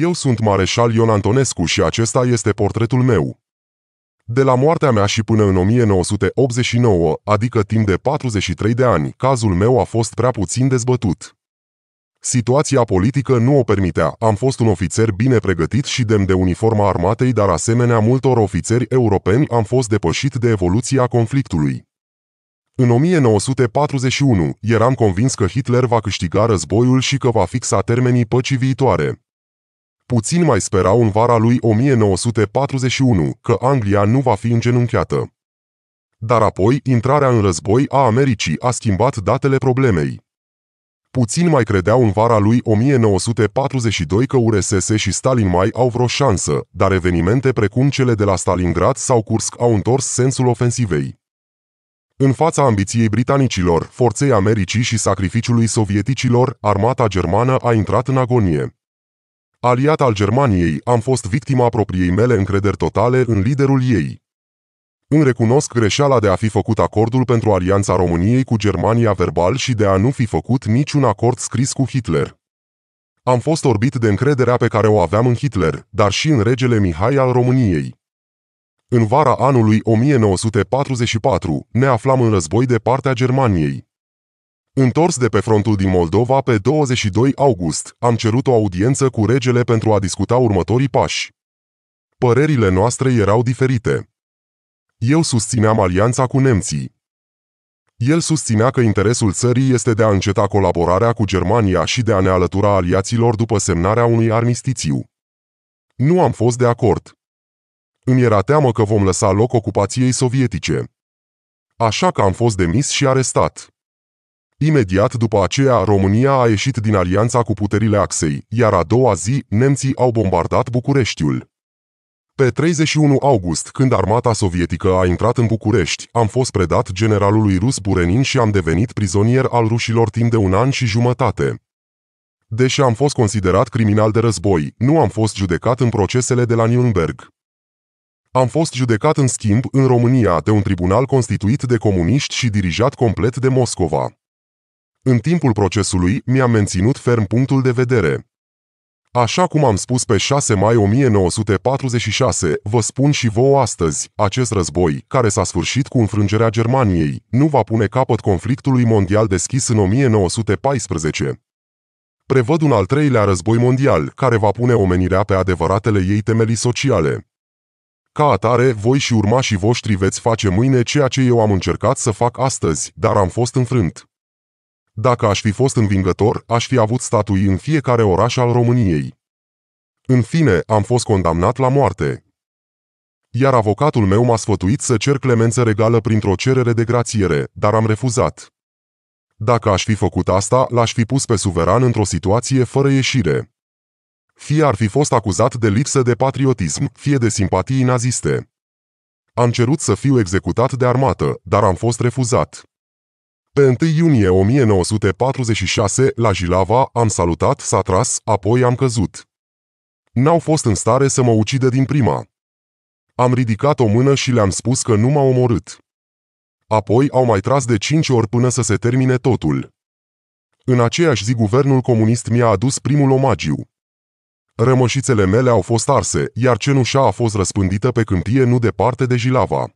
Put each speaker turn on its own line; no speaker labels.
Eu sunt Mareșal Ion Antonescu și acesta este portretul meu. De la moartea mea și până în 1989, adică timp de 43 de ani, cazul meu a fost prea puțin dezbătut. Situația politică nu o permitea, am fost un ofițer bine pregătit și demn de uniforma armatei, dar asemenea multor ofițeri europeni am fost depășit de evoluția conflictului. În 1941, eram convins că Hitler va câștiga războiul și că va fixa termenii păcii viitoare. Puțin mai sperau în vara lui 1941 că Anglia nu va fi îngenunchiată. Dar apoi, intrarea în război a Americii a schimbat datele problemei. Puțin mai credeau în vara lui 1942 că URSS și Stalin mai au vreo șansă, dar evenimente precum cele de la Stalingrad sau Kursk au întors sensul ofensivei. În fața ambiției britanicilor, forței Americii și sacrificiului sovieticilor, armata germană a intrat în agonie aliat al Germaniei, am fost victima propriei mele încrederi totale în liderul ei. Îmi recunosc greșeala de a fi făcut acordul pentru alianța României cu Germania verbal și de a nu fi făcut niciun acord scris cu Hitler. Am fost orbit de încrederea pe care o aveam în Hitler, dar și în regele Mihai al României. În vara anului 1944 ne aflam în război de partea Germaniei. Întors de pe frontul din Moldova pe 22 august, am cerut o audiență cu regele pentru a discuta următorii pași. Părerile noastre erau diferite. Eu susțineam alianța cu nemții. El susținea că interesul țării este de a înceta colaborarea cu Germania și de a ne alătura aliaților după semnarea unui armistițiu. Nu am fost de acord. Îmi era teamă că vom lăsa loc ocupației sovietice. Așa că am fost demis și arestat. Imediat după aceea, România a ieșit din alianța cu puterile Axei, iar a doua zi, nemții au bombardat Bucureștiul. Pe 31 august, când armata sovietică a intrat în București, am fost predat generalului rus Burenin și am devenit prizonier al rușilor timp de un an și jumătate. Deși am fost considerat criminal de război, nu am fost judecat în procesele de la Nürnberg. Am fost judecat în schimb în România de un tribunal constituit de comuniști și dirijat complet de Moscova. În timpul procesului, mi-am menținut ferm punctul de vedere. Așa cum am spus pe 6 mai 1946, vă spun și vouă astăzi, acest război, care s-a sfârșit cu înfrângerea Germaniei, nu va pune capăt conflictului mondial deschis în 1914. Prevăd un al treilea război mondial, care va pune omenirea pe adevăratele ei temelii sociale. Ca atare, voi și urmașii voștri veți face mâine ceea ce eu am încercat să fac astăzi, dar am fost înfrânt. Dacă aș fi fost învingător, aș fi avut statui în fiecare oraș al României. În fine, am fost condamnat la moarte. Iar avocatul meu m-a sfătuit să cer clemență regală printr-o cerere de grațiere, dar am refuzat. Dacă aș fi făcut asta, l-aș fi pus pe suveran într-o situație fără ieșire. Fie ar fi fost acuzat de lipsă de patriotism, fie de simpatii naziste. Am cerut să fiu executat de armată, dar am fost refuzat. Pe 1 iunie 1946, la Jilava, am salutat, s-a tras, apoi am căzut. N-au fost în stare să mă ucidă din prima. Am ridicat o mână și le-am spus că nu m-a omorât. Apoi au mai tras de cinci ori până să se termine totul. În aceeași zi, guvernul comunist mi-a adus primul omagiu. Rămășițele mele au fost arse, iar cenușa a fost răspândită pe câmpie nu departe de Jilava.